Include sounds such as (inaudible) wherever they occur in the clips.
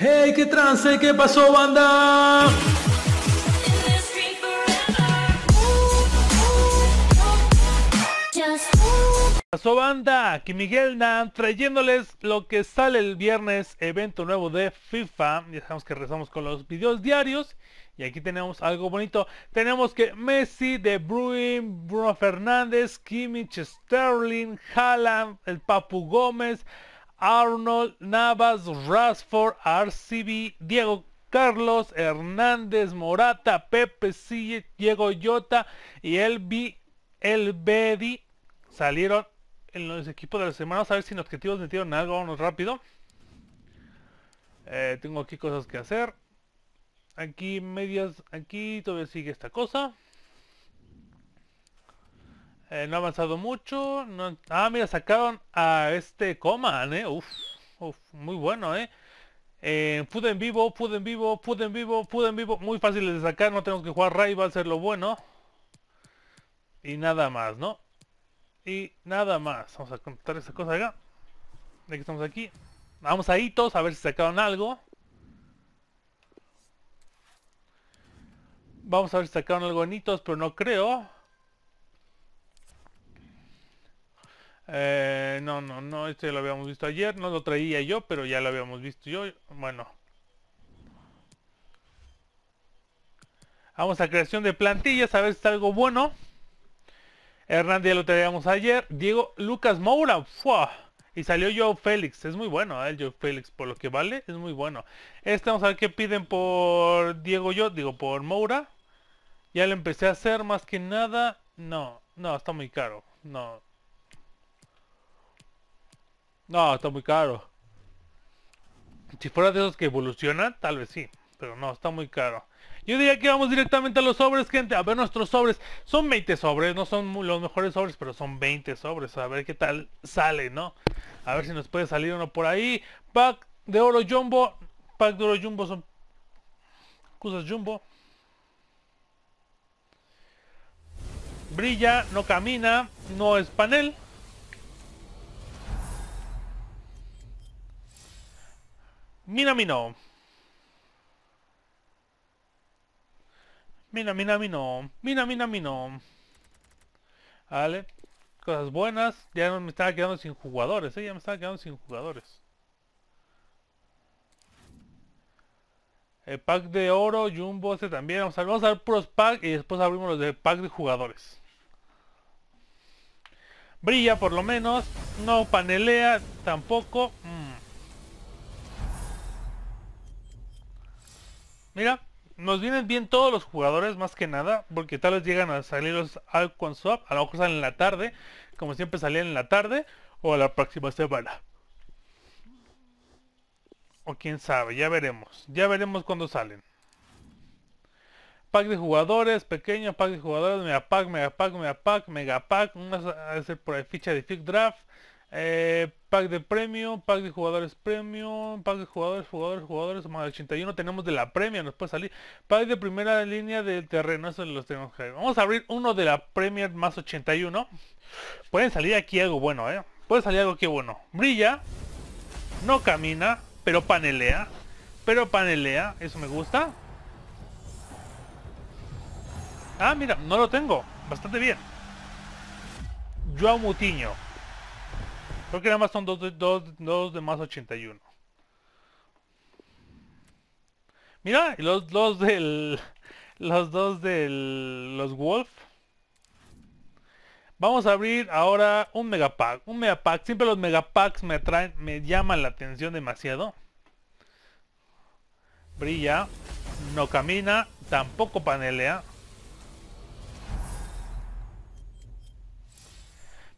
Hey, qué trance, qué pasó, banda. Pasó banda, aquí Miguel Nan trayéndoles lo que sale el viernes, evento nuevo de FIFA. Ya sabemos que rezamos con los videos diarios y aquí tenemos algo bonito. Tenemos que Messi, De Bruyne, Bruno Fernández, Kimmich, Sterling, Haaland, el Papu Gómez, Arnold, Navas, Rasford, RCB, Diego Carlos, Hernández, Morata, Pepe Sille, Diego Yota y el Elbedi salieron en los equipos de la semana. a ver si en objetivos metieron algo. vamos rápido. Eh, tengo aquí cosas que hacer. Aquí medias, aquí todavía sigue esta cosa. Eh, no ha avanzado mucho. Ah, mira, sacaron a este Coman, ¿eh? Uf, uf muy bueno, eh. ¿eh? Pude en vivo, pude en vivo, pude en vivo, pude en vivo. Muy fácil de sacar, no tenemos que jugar a ser lo bueno. Y nada más, ¿no? Y nada más. Vamos a contar esa cosa acá. De que estamos aquí. Vamos a hitos, a ver si sacaron algo. Vamos a ver si sacaron algo en hitos, pero no creo. Eh, no, no, no, este lo habíamos visto ayer. No lo traía yo, pero ya lo habíamos visto yo. Bueno. Vamos a creación de plantillas, a ver si está algo bueno. Hernán, ya lo traíamos ayer. Diego Lucas Moura. ¡fua! Y salió Joe Félix. Es muy bueno, ¿eh? el Joe Félix, por lo que vale, es muy bueno. Este vamos a ver qué piden por Diego yo, digo, por Moura. Ya lo empecé a hacer más que nada. No, no, está muy caro. No, no, está muy caro. Si fuera de esos que evolucionan, tal vez sí. Pero no, está muy caro. Yo diría que vamos directamente a los sobres, gente. A ver nuestros sobres. Son 20 sobres. No son los mejores sobres, pero son 20 sobres. A ver qué tal sale, ¿no? A ver si nos puede salir uno por ahí. Pack de oro jumbo. Pack de oro jumbo son cosas jumbo. Brilla, no camina, no es panel. Minamino. Mina, mina, Minamino Mina, no Vale. Cosas buenas. Ya no me estaba quedando sin jugadores, eh, Ya me estaba quedando sin jugadores. El pack de oro, Jumbo, este también. Vamos a, vamos a ver puros packs y después abrimos los de pack de jugadores. Brilla por lo menos. No panelea tampoco. Mm. Mira, nos vienen bien todos los jugadores, más que nada, porque tal vez llegan a salir los Alcon Swap, a lo mejor salen en la tarde, como siempre salían en la tarde, o a la próxima semana. O quién sabe, ya veremos. Ya veremos cuándo salen. Pack de jugadores, pequeño pack de jugadores, mega mega pack, mega pack, mega pack, Una ser por ahí ficha de Fig Draft. Eh, Pack de premio, pack de jugadores premio, pack de jugadores, jugadores, jugadores, más 81 tenemos de la premia, nos puede salir. Pack de primera línea del terreno, eso los tenemos que Vamos a abrir uno de la Premier más 81. Pueden salir aquí algo bueno, ¿eh? Puede salir algo que bueno. Brilla, no camina, pero panelea. Pero panelea, eso me gusta. Ah, mira, no lo tengo. Bastante bien. Joao Mutiño. Creo que nada más son dos de, más 81. Mira, los dos del... Los dos del... Los Wolf. Vamos a abrir ahora un megapack. Un megapack. Siempre los megapacks me atraen, me llaman la atención demasiado. Brilla. No camina. Tampoco panelea.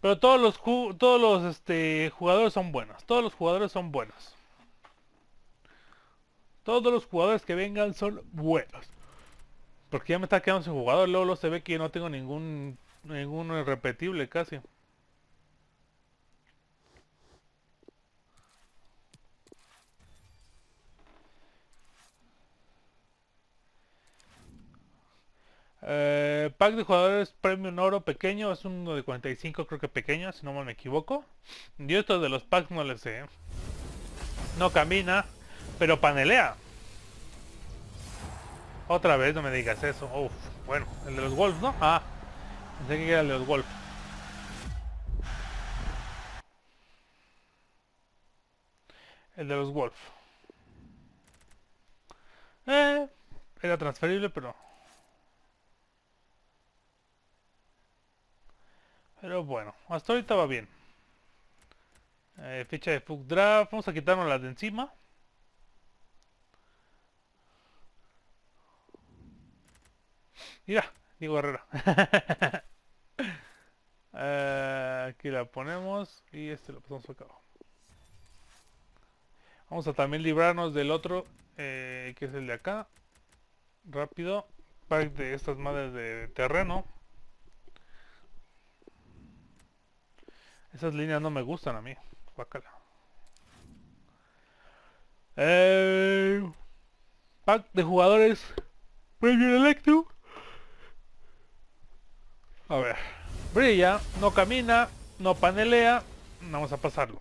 Pero todos los, todos los este, jugadores son buenos. Todos los jugadores son buenos. Todos los jugadores que vengan son buenos. Porque ya me está quedando sin jugador. Luego, se ve que no tengo ningún, ningún repetible casi. Eh, pack de jugadores premium oro pequeño, es uno de 45 creo que pequeño, si no me equivoco. Yo esto de los packs no les sé. ¿eh? No camina, pero panelea. Otra vez no me digas eso. bueno, el de los Wolves, ¿no? Ah, pensé que era el de los Wolves. El de los Wolves. Eh, era transferible, pero Pero bueno, hasta ahorita va bien. Eh, fecha de Fuck Draft. Vamos a quitarnos las de encima. Mira, digo Herrera. (laughs) Eh, aquí la ponemos y este lo pasamos acá Vamos a también librarnos del otro, eh, que es el de acá. Rápido. Pack de estas madres de terreno. Esas líneas no me gustan a mí. Bácala. Eh, pack de jugadores Premium Electro. A ver. Brilla, no camina, no panelea. Vamos a pasarlo.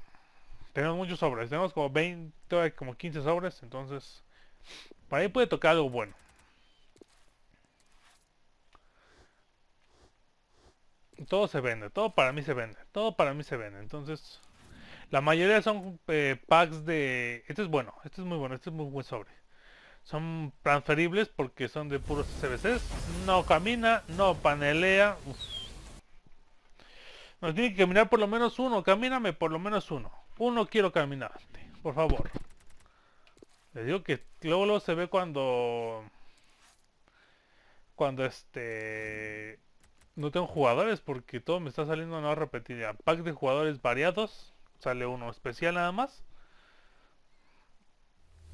Tenemos muchos sobres. Tenemos como 20, como 15 sobres. Entonces, para ahí puede tocar algo bueno. todo se vende, todo para mí se vende, todo para mí se vende. Entonces, la mayoría son eh, packs de... Este es bueno, este es muy bueno, este es muy buen sobre. Son transferibles porque son de puros CBCs. No camina, no panelea. No, Nos tiene que caminar por lo menos uno. Camíname por lo menos uno. Uno quiero caminar. por favor. Le digo que luego, luego se ve cuando... Cuando este no tengo jugadores porque todo me está saliendo una repetida. Pack de jugadores variados. Sale uno especial nada más.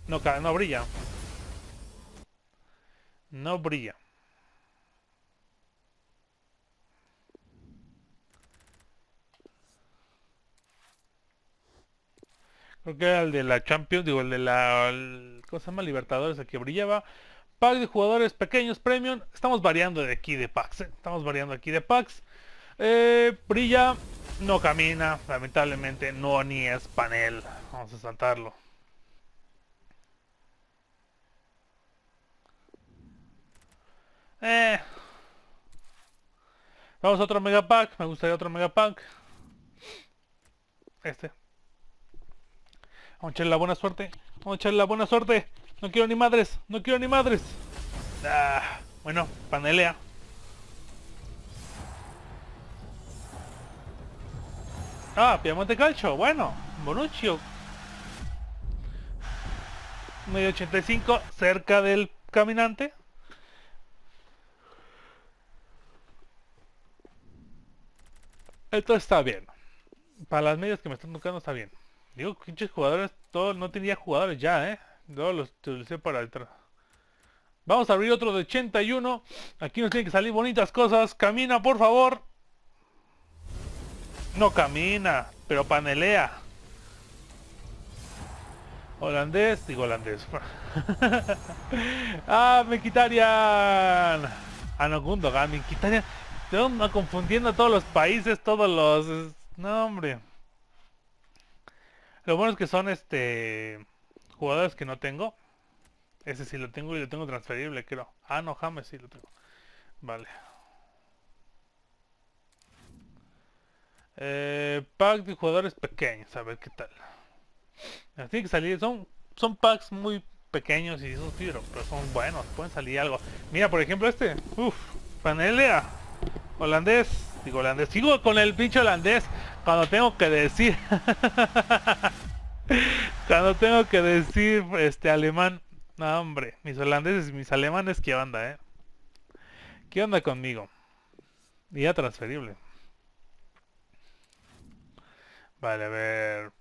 No, no brilla. No brilla. Creo que era el de la Champions, digo, el de la... ¿Cómo se llama? Libertadores, el que brillaba pack de jugadores pequeños premium. Estamos variando de aquí de packs. ¿eh? Estamos variando aquí de packs. Eh, brilla, no camina. Lamentablemente no ni es panel. Vamos a saltarlo. Eh. Vamos a otro pack, Me gustaría otro megapack. Este. Vamos a echarle la buena suerte. Vamos a echarle la buena suerte. No quiero ni madres, no quiero ni madres. Ah, bueno, panelea. Ah, Piamonte Calcho bueno, Bonuccio. Medio 85, cerca del caminante. Esto está bien. Para las medias que me están tocando está bien. Digo, pinches jugadores, todo no tenía jugadores ya, eh. No los utilicé para el Vamos a abrir otro de 81. Aquí nos tienen que salir bonitas cosas. Camina, por favor. No camina, pero panelea. Holandés, digo holandés. (laughs) ah, me quitarían. a ah, no, ga me quitarían. van confundiendo todos los países, todos los... No, hombre. Lo bueno es que son este jugadores que no tengo. Ese sí lo tengo y lo tengo transferible, creo. Ah, no, James sí lo tengo. Vale. Eh, pack de jugadores pequeños, a ver qué tal. así que salir, son, son packs muy pequeños y esos tiro pero son buenos, pueden salir algo. Mira, por ejemplo este, uff, Panelia, holandés, digo holandés, sigo con el pinche holandés cuando tengo que decir. (laughs) Cuando tengo que decir este alemán, no hombre, mis holandeses y mis alemanes, ¿qué onda, eh? ¿Qué onda conmigo? ya transferible. Vale, a ver.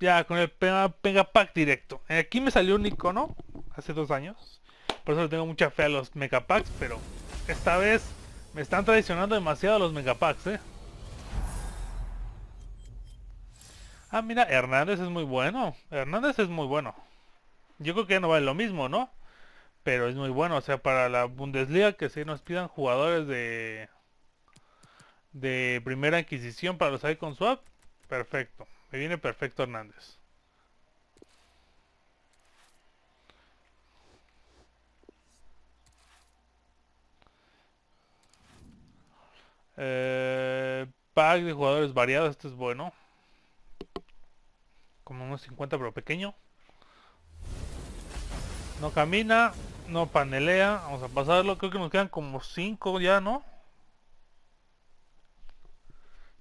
Ya, con el pack directo. Eh, aquí me salió un icono hace dos años. Por eso le tengo mucha fe a los Megapacks, pero esta vez me están traicionando demasiado los Megapacks, eh. Ah, mira, Hernández es muy bueno. Hernández es muy bueno. Yo creo que ya no vale lo mismo, ¿no? Pero es muy bueno. O sea, para la Bundesliga que se nos pidan jugadores de... De primera adquisición para los Icon Swap. Perfecto. Me viene perfecto Hernández. Eh, pack de jugadores variados, esto es bueno como unos 50 pero pequeño. No camina, no panelea, vamos a pasarlo, creo que nos quedan como 5 ya, ¿no?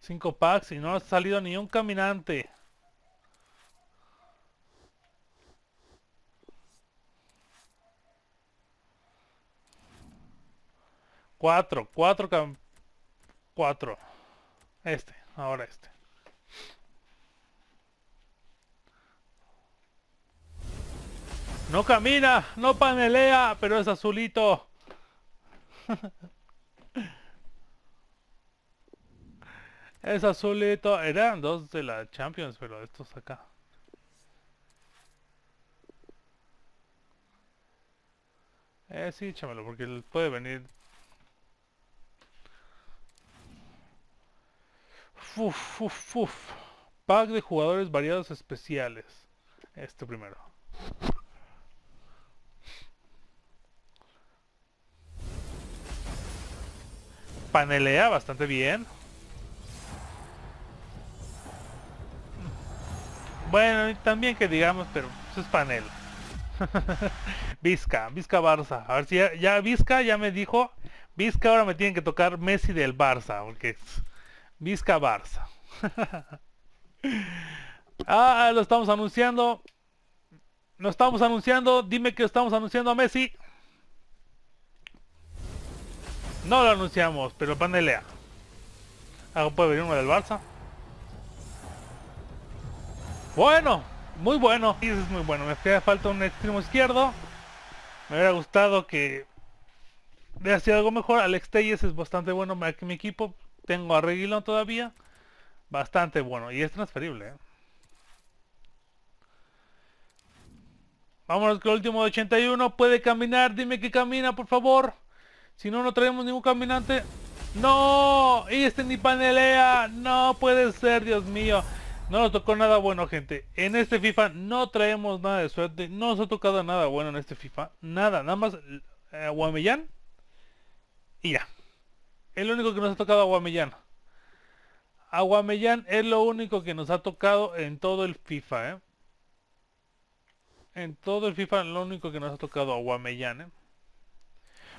5 packs y no ha salido ni un caminante. 4, 4 cam Este, ahora este. No camina, no panelea, pero es azulito. (laughs) es azulito. Eran dos de la Champions, pero estos acá. Eh, sí, échamelo, porque puede venir. Uf, Pack de jugadores variados especiales. Este primero. panelea bastante bien. Bueno, también que digamos, pero eso es panel. (laughs) Vizca, Vizca Barça. A ver si ya, ya Vizca ya me dijo. Vizca ahora me tienen que tocar Messi del Barça, porque es Vizca Barça. (laughs) ah, lo estamos anunciando. Lo estamos anunciando. Dime que estamos anunciando a Messi. No lo anunciamos, pero panelea. Algo ah, puede venir uno del Barça. Bueno, muy bueno. Sí, es muy bueno. Me hacía falta un extremo izquierdo. Me hubiera gustado que vea sido algo mejor. Alex Telles es bastante bueno que mi equipo. Tengo a Reguilón todavía. Bastante bueno. Y es transferible. ¿eh? Vámonos con el último de 81. Puede caminar. Dime que camina, por favor. Si no, no traemos ningún caminante. ¡No! Este ni panelea. No puede ser, Dios mío. No nos tocó nada bueno, gente. En este FIFA no traemos nada de suerte. No nos ha tocado nada bueno en este FIFA. Nada, nada más eh, Aguamellán Y ya. Es lo único que nos ha tocado Guamellán. Aguamellán es lo único que nos ha tocado en todo el FIFA, ¿eh? En todo el FIFA lo único que nos ha tocado Aguamellán, ¿eh?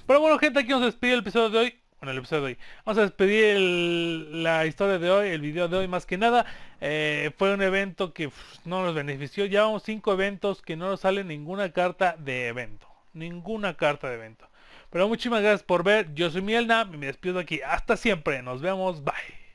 Pero bueno, gente, aquí nos despedir el episodio de hoy. Bueno, el episodio de hoy. Vamos a despedir la historia de hoy, el video de hoy más que nada. Eh, fue un evento que no nos benefició. Llevamos cinco eventos que no nos sale ninguna carta de evento. Ninguna carta de evento. Pero muchísimas gracias por ver. Yo soy Mielna. Me despido aquí. Hasta siempre. Nos vemos. Bye.